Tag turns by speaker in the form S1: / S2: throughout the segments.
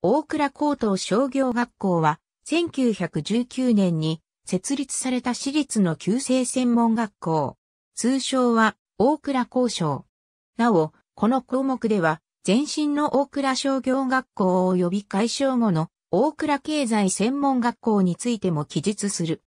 S1: 大倉高等商業学校は、1919年に設立された私立の旧制専門学校。通称は、大倉高校。なお、この項目では、前身の大倉商業学校を呼び解消後の大倉経済専門学校についても記述する。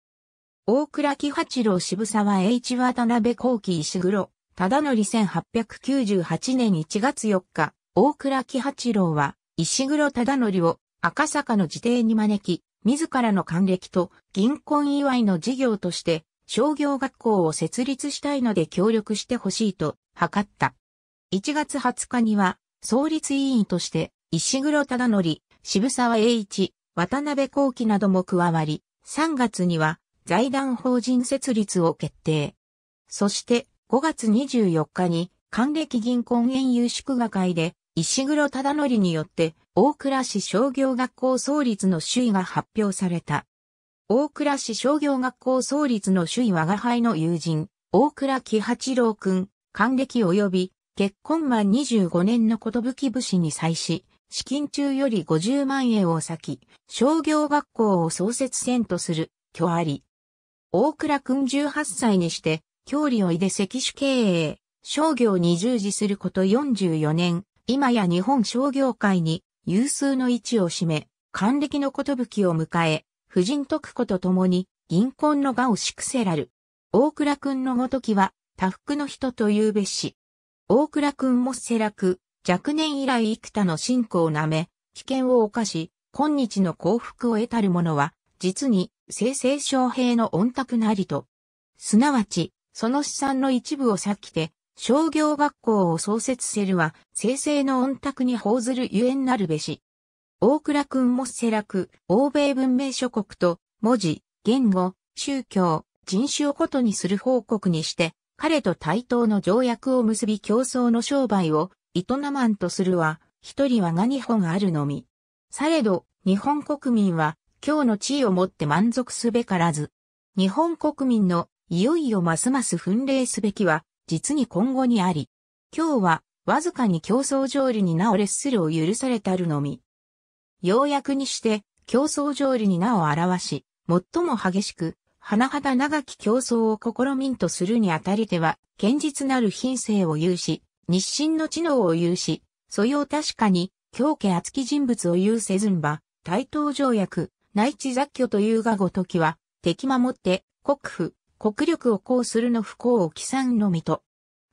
S1: 大倉木八郎渋沢栄一渡辺幸喜石黒、忠則1898年1月4日、大倉木八郎は、石黒忠則を赤坂の自邸に招き、自らの還暦と銀婚祝いの事業として商業学校を設立したいので協力してほしいと図った。1月20日には創立委員として石黒忠則、渋沢栄一、渡辺幸喜なども加わり、3月には財団法人設立を決定。そして5月24日に還暦銀婚園遊祝賀会で石黒忠則によって、大倉市商業学校創立の首位が発表された。大倉市商業学校創立の首位我が輩の友人、大倉喜八郎君、還暦及び、結婚満25年のことぶき武士に際し、資金中より50万円を割き、商業学校を創設せんとする、挙あり。大倉君18歳にして、郷里をいで石種経営、商業に従事すること44年、今や日本商業界に有数の位置を占め、還暦のことぶきを迎え、夫人徳子と共に銀婚の画をしくせらる。大倉くんのごときは、多福の人というべし。大倉くんもせらく、若年以来幾多の信仰をなめ、危険を犯し、今日の幸福を得たる者は、実に、生々昌平の御託なりと。すなわち、その資産の一部をっきて、商業学校を創設せるは、生成の恩卓に報ずるゆえんなるべし。大倉君もせらく、欧米文明諸国と、文字、言語、宗教、人種をことにする報告にして、彼と対等の条約を結び競争の商売を営まんとするは、一人はが二本あるのみ。されど、日本国民は、今日の地位をもって満足すべからず。日本国民の、いよいよますます奮励すべきは、実に今後にあり、今日はわずかに競争上理になお列するを許されたるのみ。要約にして競争上理になお表し、最も激しく、甚だ長き競争を試みんとするにあたりては、堅実なる品性を有し、日清の知能を有し、素養確かに、狂気厚き人物を有せずんば、対等条約、内地雑居というがごときは、敵守って、国府、国力を行するの不幸を起算のみと。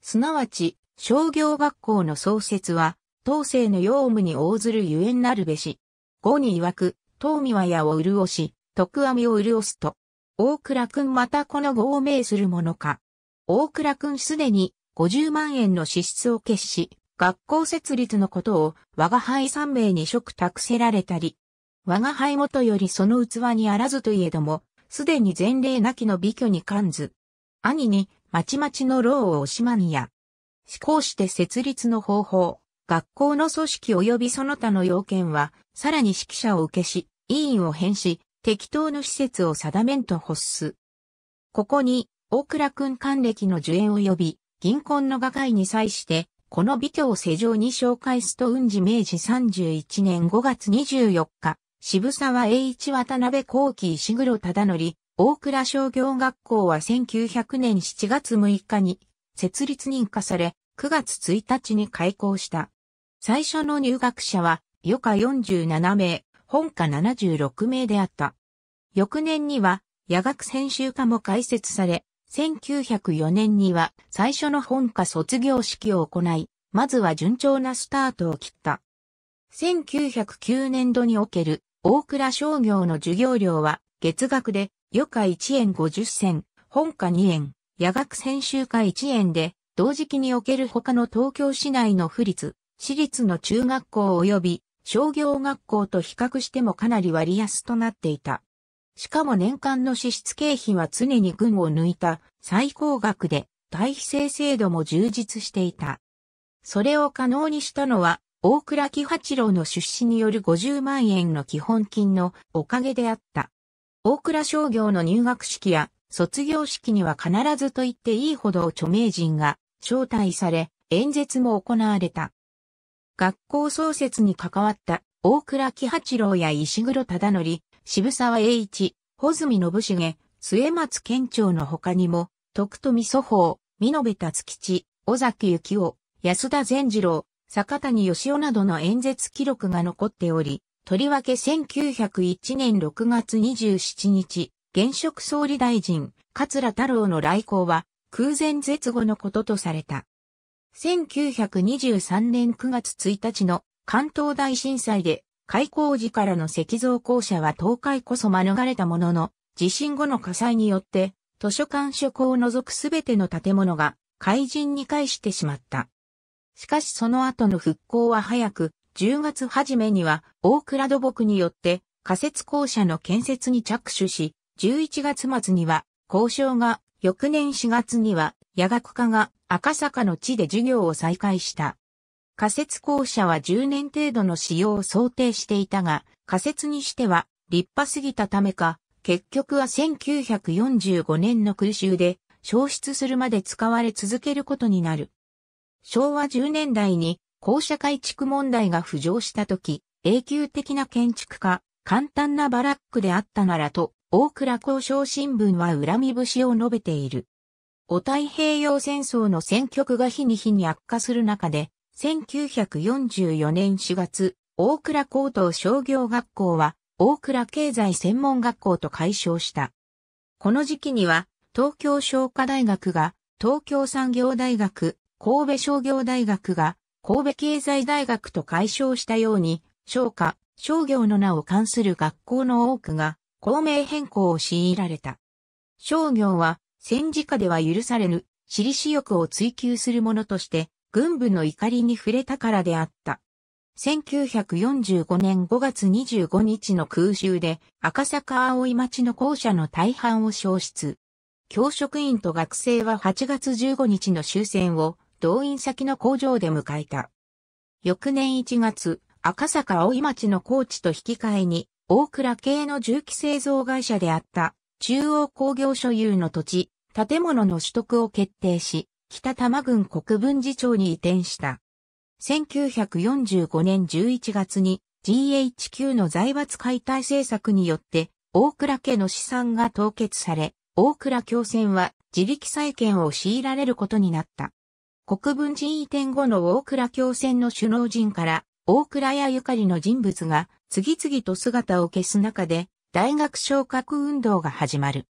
S1: すなわち、商業学校の創設は、当世の用務に応ずるゆえんなるべし。後に曰く、東美は矢を潤し、徳阿弥を潤すと。大倉くんまたこの語を命するものか。大倉くんすでに50万円の支出を決し、学校設立のことを我が輩三名に職託せられたり、我が輩元よりその器にあらずといえども、すでに前例なきの美挙に関ず。兄に、まちまちの老を惜しまんや。思考して設立の方法、学校の組織及びその他の要件は、さらに指揮者を受けし、委員を変し、適当の施設を定めんと発す。ここに、大倉君官暦の受援及び、銀婚の画界に際して、この美挙を世上に紹介すと運治明治31年5月24日、渋沢栄一渡辺幸喜石黒忠則、大倉商業学校は1900年7月6日に設立認可され、9月1日に開校した。最初の入学者は、余科47名、本科76名であった。翌年には、夜学専修科も開設され、1904年には最初の本科卒業式を行い、まずは順調なスタートを切った。1909年度における大倉商業の授業料は、月額で、余暇1円50銭、本価2円、夜学専修科1円で、同時期における他の東京市内の府立、私立の中学校及び商業学校と比較してもかなり割安となっていた。しかも年間の支出経費は常に群を抜いた最高額で、対比制制度も充実していた。それを可能にしたのは、大倉喜八郎の出資による50万円の基本金のおかげであった。大倉商業の入学式や卒業式には必ずと言っていいほど著名人が招待され、演説も行われた。学校創設に関わった大倉喜八郎や石黒忠則、渋沢栄一、穂積信重、末松県庁の他にも、徳富祖法、美延達吉、尾崎幸雄、安田善次郎、坂谷義夫などの演説記録が残っており、とりわけ1901年6月27日、現職総理大臣、桂太郎の来航は、空前絶後のこととされた。1923年9月1日の関東大震災で、開港時からの石造校舎は倒壊こそ免れたものの、地震後の火災によって、図書館所庫を除くすべての建物が、開人に返してしまった。しかしその後の復興は早く、10月初めには大倉土木によって仮設校舎の建設に着手し、11月末には交渉が、翌年4月には夜学科が赤坂の地で授業を再開した。仮設校舎は10年程度の使用を想定していたが、仮設にしては立派すぎたためか、結局は1945年の空襲で消失するまで使われ続けることになる。昭和10年代に校舎改築問題が浮上した時、永久的な建築家、簡単なバラックであったならと、大倉交渉新聞は恨み節を述べている。お太平洋戦争の戦局が日に日に悪化する中で、1944年4月、大倉高等商業学校は、大倉経済専門学校と解消した。この時期には、東京商科大学が、東京産業大学、神戸商業大学が神戸経済大学と解消したように、商科、商業の名を関する学校の多くが公名変更を強いられた。商業は戦時下では許されぬ私利私欲を追求するものとして軍部の怒りに触れたからであった。1945年5月25日の空襲で赤坂葵町の校舎の大半を消失。教職員と学生は8月15日の終戦を動員先の工場で迎えた。翌年1月、赤坂井町の高地と引き換えに、大倉系の重機製造会社であった中央工業所有の土地、建物の取得を決定し、北多摩郡国分寺町に移転した。1945年11月に GHQ の財閥解体政策によって大倉家の資産が凍結され、大倉共戦は自力再建を強いられることになった。国分寺移転後の大倉共戦の首脳陣から大倉屋ゆかりの人物が次々と姿を消す中で大学昇格運動が始まる。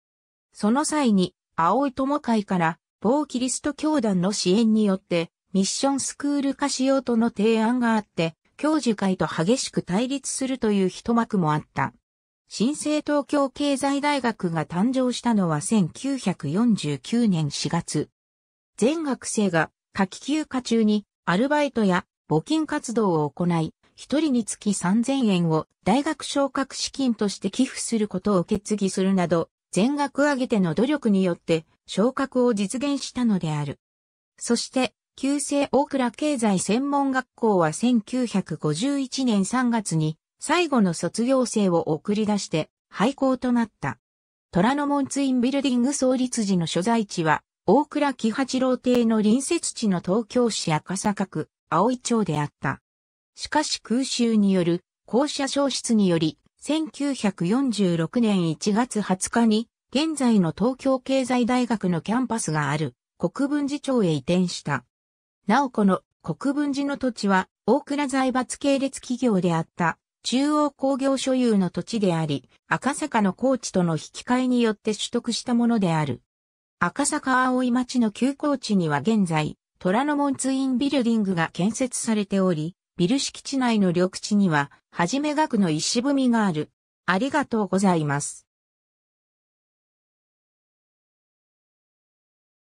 S1: その際に青い友会から某キリスト教団の支援によってミッションスクール化しようとの提案があって教授会と激しく対立するという一幕もあった。新生東京経済大学が誕生したのは1949年4月。全学生が夏季休暇中にアルバイトや募金活動を行い、一人につき3000円を大学昇格資金として寄付することを決議するなど、全額上げての努力によって昇格を実現したのである。そして、旧制大倉経済専門学校は1951年3月に最後の卒業生を送り出して廃校となった。虎ノ門ツインビルディング創立時の所在地は大倉喜八郎邸の隣接地の東京市赤坂区、青井町であった。しかし空襲による校舎消失により、1946年1月20日に、現在の東京経済大学のキャンパスがある国分寺町へ移転した。なおこの国分寺の土地は大倉財閥系列企業であった中央工業所有の土地であり、赤坂の高地との引き換えによって取得したものである。赤坂葵町の休校地には現在、虎ノ門ツインビルディングが建設されており、ビル敷地内の緑地には、はじめ学の石踏みがある。ありがとうございます。